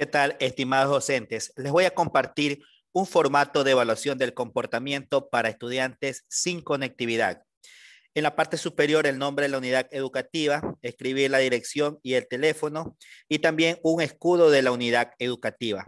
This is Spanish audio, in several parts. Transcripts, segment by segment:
¿Qué tal, estimados docentes? Les voy a compartir un formato de evaluación del comportamiento para estudiantes sin conectividad. En la parte superior, el nombre de la unidad educativa, escribir la dirección y el teléfono, y también un escudo de la unidad educativa.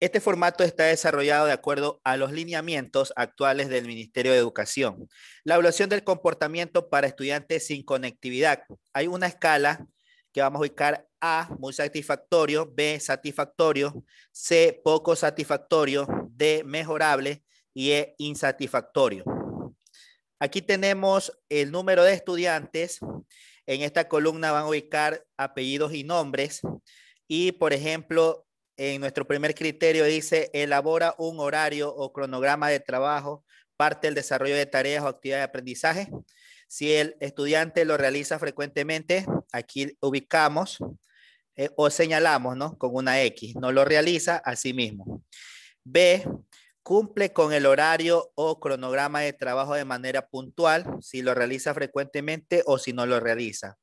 Este formato está desarrollado de acuerdo a los lineamientos actuales del Ministerio de Educación. La evaluación del comportamiento para estudiantes sin conectividad. Hay una escala que vamos a ubicar A, muy satisfactorio, B, satisfactorio, C, poco satisfactorio, D, mejorable y E, insatisfactorio. Aquí tenemos el número de estudiantes. En esta columna van a ubicar apellidos y nombres. Y, por ejemplo, en nuestro primer criterio dice, elabora un horario o cronograma de trabajo, parte del desarrollo de tareas o actividades de aprendizaje. Si el estudiante lo realiza frecuentemente, aquí ubicamos eh, o señalamos, ¿no? Con una X, no lo realiza a mismo. B, cumple con el horario o cronograma de trabajo de manera puntual, si lo realiza frecuentemente o si no lo realiza.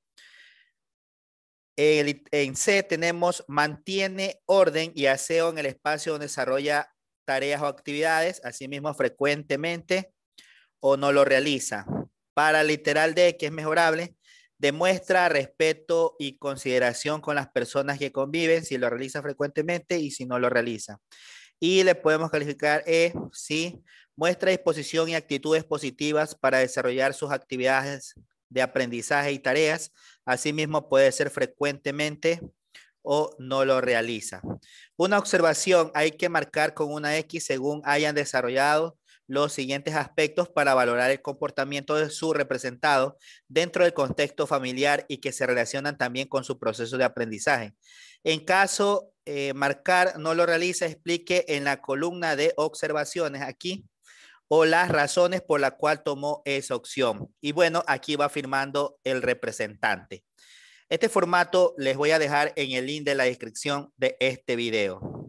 en C tenemos mantiene orden y aseo en el espacio donde desarrolla tareas o actividades, asimismo frecuentemente o no lo realiza. Para literal D, que es mejorable, Demuestra respeto y consideración con las personas que conviven, si lo realiza frecuentemente y si no lo realiza. Y le podemos calificar E si muestra disposición y actitudes positivas para desarrollar sus actividades de aprendizaje y tareas. Asimismo, puede ser frecuentemente o no lo realiza. Una observación hay que marcar con una X según hayan desarrollado los siguientes aspectos para valorar el comportamiento de su representado dentro del contexto familiar y que se relacionan también con su proceso de aprendizaje. En caso eh, marcar no lo realiza, explique en la columna de observaciones aquí o las razones por la cual tomó esa opción. Y bueno, aquí va firmando el representante. Este formato les voy a dejar en el link de la descripción de este video.